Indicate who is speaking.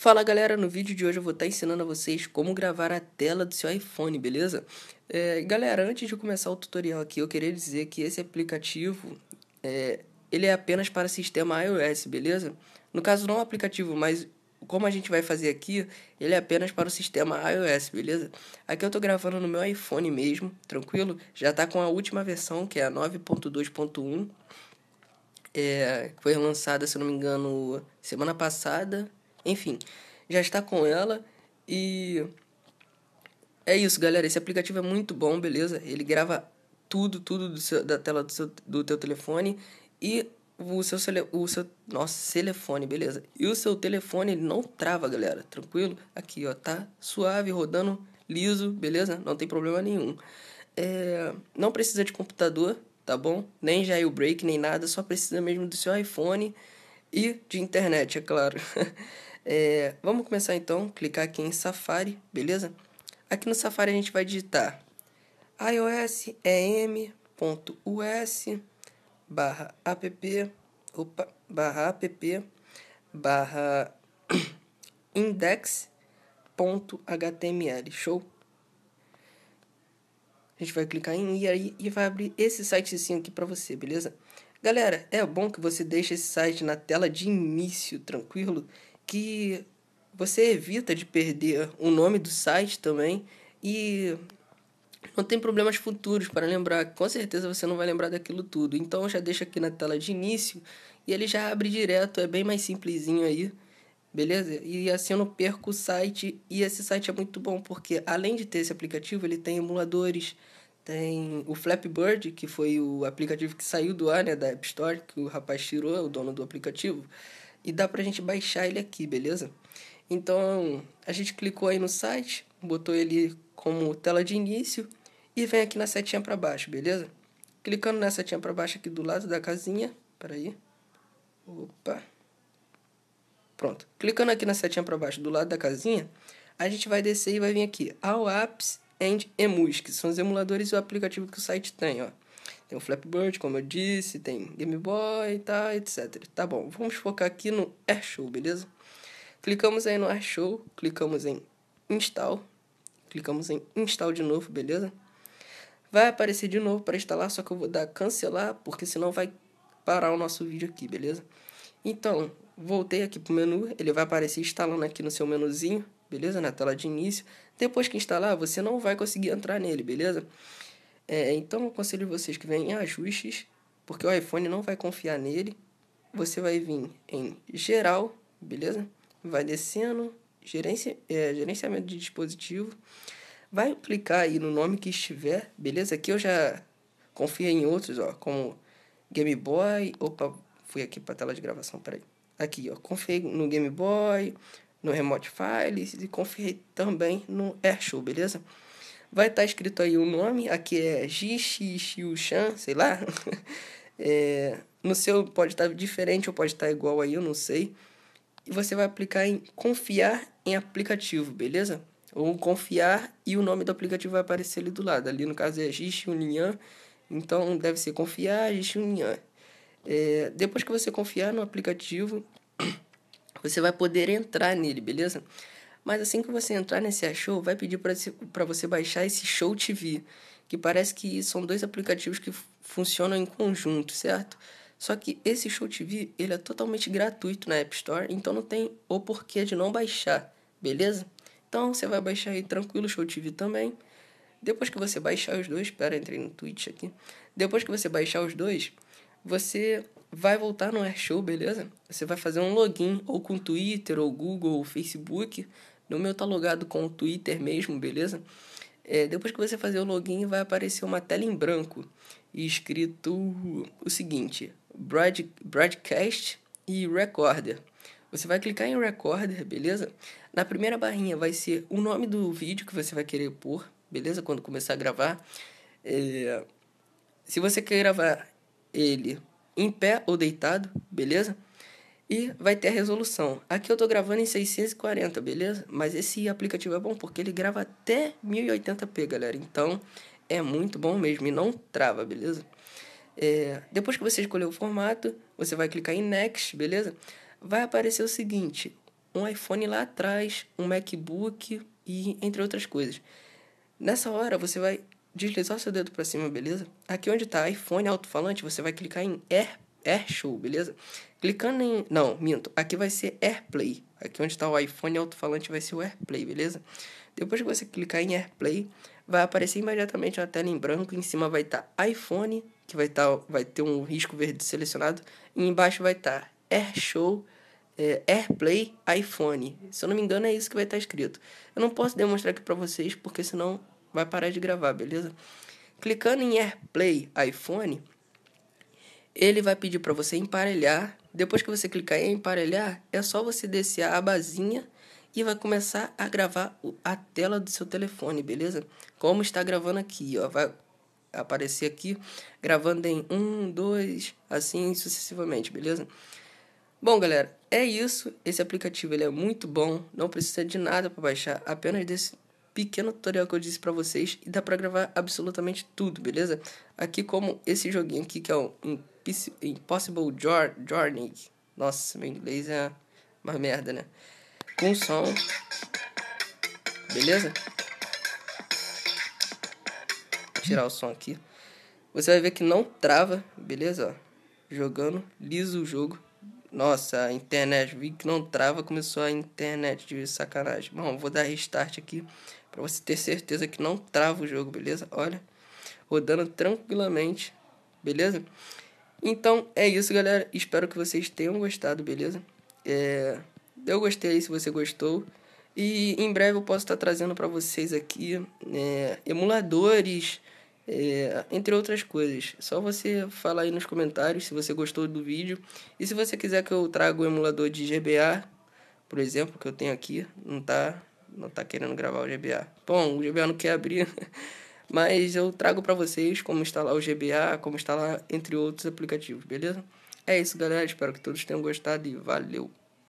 Speaker 1: Fala galera, no vídeo de hoje eu vou estar tá ensinando a vocês como gravar a tela do seu iPhone, beleza? É, galera, antes de começar o tutorial aqui, eu queria dizer que esse aplicativo, é, ele é apenas para sistema iOS, beleza? No caso não o é aplicativo, mas como a gente vai fazer aqui, ele é apenas para o sistema iOS, beleza? Aqui eu estou gravando no meu iPhone mesmo, tranquilo? Já está com a última versão, que é a 9.2.1. É, foi lançada, se não me engano, semana passada, enfim, já está com ela e é isso, galera. Esse aplicativo é muito bom, beleza? Ele grava tudo, tudo do seu, da tela do, seu, do teu telefone e o seu, o seu nosso telefone, beleza? E o seu telefone ele não trava, galera. Tranquilo? Aqui, ó, tá suave, rodando liso, beleza? Não tem problema nenhum. É, não precisa de computador, tá bom? Nem jailbreak, nem nada, só precisa mesmo do seu iPhone e de internet, é claro. É, vamos começar então, clicar aqui em Safari, beleza? Aqui no Safari a gente vai digitar iosem.us barra app, opa, barra app, barra index.html, show? A gente vai clicar em e aí e vai abrir esse sitezinho aqui para você, beleza? Galera, é bom que você deixe esse site na tela de início, tranquilo? que você evita de perder o nome do site também e não tem problemas futuros para lembrar. Com certeza você não vai lembrar daquilo tudo. Então já deixa aqui na tela de início e ele já abre direto, é bem mais simplesinho aí. Beleza? E assim eu não perco o site. E esse site é muito bom porque além de ter esse aplicativo, ele tem emuladores, tem o Flapbird, que foi o aplicativo que saiu do ar, né, da App Store, que o rapaz tirou, é o dono do aplicativo e dá pra gente baixar ele aqui, beleza? Então, a gente clicou aí no site, botou ele como tela de início e vem aqui na setinha para baixo, beleza? Clicando nessa setinha para baixo aqui do lado da casinha, peraí, opa, pronto. Clicando aqui na setinha para baixo do lado da casinha, a gente vai descer e vai vir aqui, All Apps and que são os emuladores e o aplicativo que o site tem, ó. Tem o Flappy Bird, como eu disse, tem Game Boy, tá, etc. Tá bom, vamos focar aqui no AirShow, beleza? Clicamos aí no AirShow, clicamos em Install, clicamos em Install de novo, beleza? Vai aparecer de novo para instalar, só que eu vou dar cancelar, porque senão vai parar o nosso vídeo aqui, beleza? Então, voltei aqui pro menu, ele vai aparecer instalando aqui no seu menuzinho, beleza? Na tela de início. Depois que instalar, você não vai conseguir entrar nele, beleza? É, então eu aconselho vocês que venham em ajustes, porque o iPhone não vai confiar nele. Você vai vir em geral, beleza? Vai descendo, gerência, é, gerenciamento de dispositivo. Vai clicar aí no nome que estiver, beleza? Aqui eu já confio em outros, ó, como Game Boy. Opa, fui aqui para tela de gravação, peraí. Aqui, ó, confiei no Game Boy, no Remote Files e confiei também no AirShow, beleza? Vai estar tá escrito aí o nome, aqui é Jixixiuxan, sei lá. é, no seu pode estar tá diferente ou pode estar tá igual aí, eu não sei. E você vai aplicar em confiar em aplicativo, beleza? Ou confiar e o nome do aplicativo vai aparecer ali do lado. Ali no caso é Jixiunian, então deve ser confiar Jixiunian. É, depois que você confiar no aplicativo, você vai poder entrar nele, beleza? Mas assim que você entrar nesse show vai pedir para você baixar esse Show TV, que parece que são dois aplicativos que funcionam em conjunto, certo? Só que esse Show TV, ele é totalmente gratuito na App Store, então não tem o porquê de não baixar, beleza? Então você vai baixar aí tranquilo o Show TV também. Depois que você baixar os dois, espera, entrei no Twitch aqui. Depois que você baixar os dois, você vai voltar no Airshow, beleza? Você vai fazer um login ou com Twitter, ou Google, ou Facebook, no meu tá logado com o Twitter mesmo, beleza? É, depois que você fazer o login, vai aparecer uma tela em branco escrito o seguinte: broad, Broadcast e Recorder. Você vai clicar em Recorder, beleza? Na primeira barrinha vai ser o nome do vídeo que você vai querer pôr, beleza? Quando começar a gravar. É... Se você quer gravar ele em pé ou deitado, beleza? e vai ter a resolução. Aqui eu tô gravando em 640, beleza? Mas esse aplicativo é bom porque ele grava até 1080p, galera. Então é muito bom mesmo e não trava, beleza? É, depois que você escolher o formato, você vai clicar em Next, beleza? Vai aparecer o seguinte: um iPhone lá atrás, um MacBook e entre outras coisas. Nessa hora você vai deslizar seu dedo para cima, beleza? Aqui onde está iPhone alto-falante, você vai clicar em AirPods Air Show, beleza? Clicando em. Não, minto. Aqui vai ser AirPlay. Aqui onde está o iPhone alto-falante vai ser o AirPlay, beleza? Depois que você clicar em AirPlay, vai aparecer imediatamente uma tela em branco. Em cima vai estar tá iPhone, que vai, tá, vai ter um risco verde selecionado. E embaixo vai estar tá Show, é, AirPlay, iPhone. Se eu não me engano, é isso que vai estar tá escrito. Eu não posso demonstrar aqui para vocês, porque senão vai parar de gravar, beleza? Clicando em AirPlay, iPhone ele vai pedir para você emparelhar. Depois que você clicar em emparelhar, é só você descer a abazinha e vai começar a gravar a tela do seu telefone, beleza? Como está gravando aqui, ó, vai aparecer aqui gravando em um, dois, assim sucessivamente, beleza? Bom, galera, é isso. Esse aplicativo ele é muito bom, não precisa de nada para baixar, apenas desse pequeno tutorial que eu disse para vocês e dá para gravar absolutamente tudo, beleza? Aqui como esse joguinho aqui que é o Impossible Journey. Nossa, meu inglês é uma merda, né? Com som. Beleza? Vou tirar o som aqui. Você vai ver que não trava, beleza? jogando liso o jogo. Nossa, a internet, vi que não trava, começou a internet de sacanagem. Bom, vou dar restart aqui para você ter certeza que não trava o jogo, beleza? Olha, rodando tranquilamente, beleza? Então é isso, galera. Espero que vocês tenham gostado, beleza? É... Eu gostei se você gostou. E em breve eu posso estar trazendo para vocês aqui é... emuladores é, entre outras coisas. Só você falar aí nos comentários se você gostou do vídeo e se você quiser que eu traga o emulador de GBA, por exemplo, que eu tenho aqui, não tá, não tá querendo gravar o GBA. Bom, o GBA não quer abrir, mas eu trago para vocês como instalar o GBA, como instalar entre outros aplicativos, beleza? É isso, galera. Espero que todos tenham gostado e valeu!